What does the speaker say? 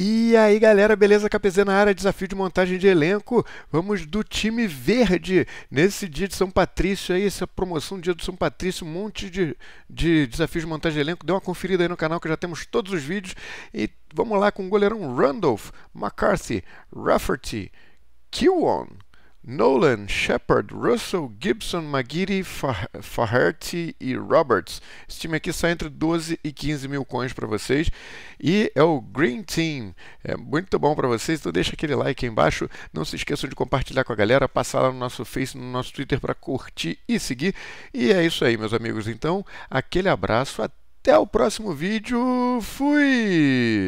E aí galera, beleza? KPZ na área, desafio de montagem de elenco. Vamos do time verde nesse dia de São Patrício aí, essa promoção dia do São Patrício, um monte de, de desafios de montagem de elenco. Dê uma conferida aí no canal que já temos todos os vídeos. E vamos lá com o goleirão Randolph, McCarthy, Rafferty, Kilwon, Nolan, Shepard, Russell, Gibson, McGeady, Faherty e Roberts. Esse time aqui sai entre 12 e 15 mil coins para vocês. E é o Green Team. É muito bom para vocês, então deixa aquele like aí embaixo. Não se esqueçam de compartilhar com a galera, passar lá no nosso Face, no nosso Twitter para curtir e seguir. E é isso aí, meus amigos. Então, aquele abraço, até o próximo vídeo. Fui!